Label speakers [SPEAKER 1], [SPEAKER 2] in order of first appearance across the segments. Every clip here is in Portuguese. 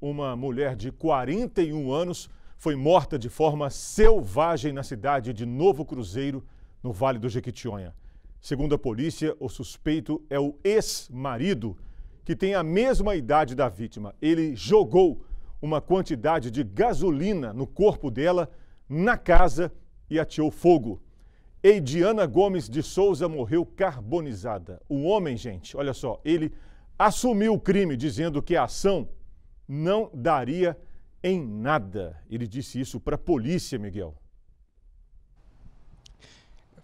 [SPEAKER 1] uma mulher de 41 anos foi morta de forma selvagem na cidade de Novo Cruzeiro, no Vale do Jequitinhonha. Segundo a polícia, o suspeito é o ex-marido, que tem a mesma idade da vítima. Ele jogou uma quantidade de gasolina no corpo dela, na casa e ateou fogo. Eidiana Gomes de Souza morreu carbonizada. O homem, gente, olha só, ele assumiu o crime dizendo que a ação não daria em nada. Ele disse isso para a polícia, Miguel.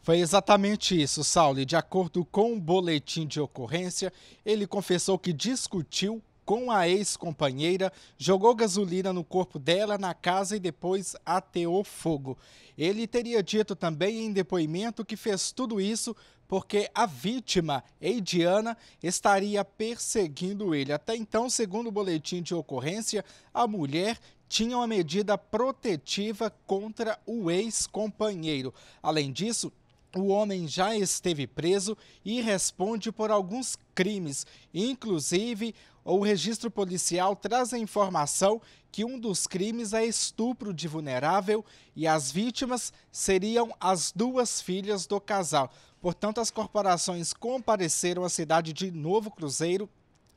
[SPEAKER 2] Foi exatamente isso, Saulo. De acordo com o um boletim de ocorrência, ele confessou que discutiu com a ex-companheira, jogou gasolina no corpo dela na casa e depois ateou fogo. Ele teria dito também em depoimento que fez tudo isso porque a vítima, Ediana, estaria perseguindo ele. Até então, segundo o boletim de ocorrência, a mulher tinha uma medida protetiva contra o ex-companheiro. Além disso, o homem já esteve preso e responde por alguns crimes. Inclusive, o registro policial traz a informação que um dos crimes é estupro de vulnerável e as vítimas seriam as duas filhas do casal. Portanto, as corporações compareceram à cidade de Novo Cruzeiro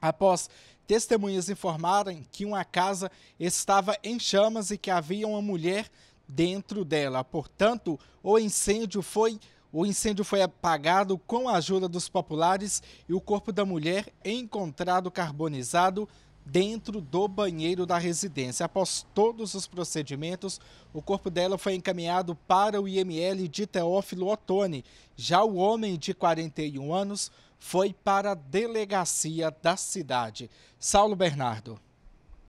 [SPEAKER 2] após testemunhas informarem que uma casa estava em chamas e que havia uma mulher dentro dela. Portanto, o incêndio foi o incêndio foi apagado com a ajuda dos populares e o corpo da mulher encontrado carbonizado dentro do banheiro da residência. Após todos os procedimentos, o corpo dela foi encaminhado para o IML de Teófilo Otoni. Já o homem de 41 anos foi para a delegacia da cidade. Saulo Bernardo.